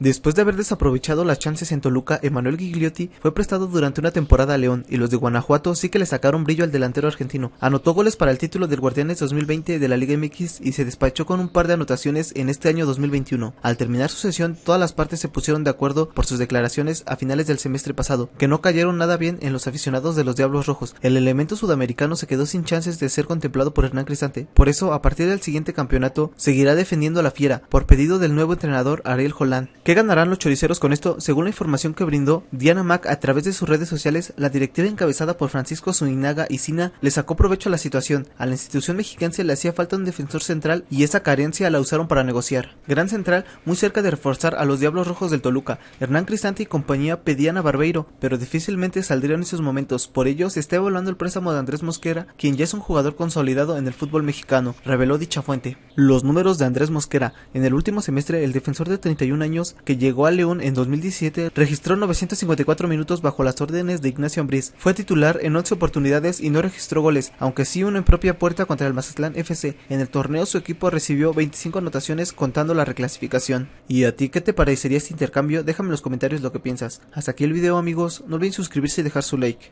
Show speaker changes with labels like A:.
A: Después de haber desaprovechado las chances en Toluca, Emanuel Gigliotti fue prestado durante una temporada a León y los de Guanajuato sí que le sacaron brillo al delantero argentino. Anotó goles para el título del Guardianes 2020 de la Liga MX y se despachó con un par de anotaciones en este año 2021. Al terminar su sesión, todas las partes se pusieron de acuerdo por sus declaraciones a finales del semestre pasado, que no cayeron nada bien en los aficionados de los Diablos Rojos. El elemento sudamericano se quedó sin chances de ser contemplado por Hernán Cristante. Por eso, a partir del siguiente campeonato, seguirá defendiendo a la fiera por pedido del nuevo entrenador Ariel Holland ¿Qué ganarán los choriceros con esto? Según la información que brindó Diana Mac a través de sus redes sociales, la directiva encabezada por Francisco Zuninaga y Sina le sacó provecho a la situación. A la institución mexicana le hacía falta un defensor central y esa carencia la usaron para negociar. Gran Central, muy cerca de reforzar a los Diablos Rojos del Toluca, Hernán Cristante y compañía pedían a Barbeiro, pero difícilmente saldrían en esos momentos. Por ello, se está evaluando el préstamo de Andrés Mosquera, quien ya es un jugador consolidado en el fútbol mexicano, reveló dicha fuente. Los números de Andrés Mosquera. En el último semestre, el defensor de 31 años que llegó a León en 2017, registró 954 minutos bajo las órdenes de Ignacio Ambriz. Fue titular en 11 oportunidades y no registró goles, aunque sí uno en propia puerta contra el Mazatlán FC. En el torneo su equipo recibió 25 anotaciones contando la reclasificación. ¿Y a ti qué te parecería este intercambio? Déjame en los comentarios lo que piensas. Hasta aquí el video amigos, no olviden suscribirse y dejar su like.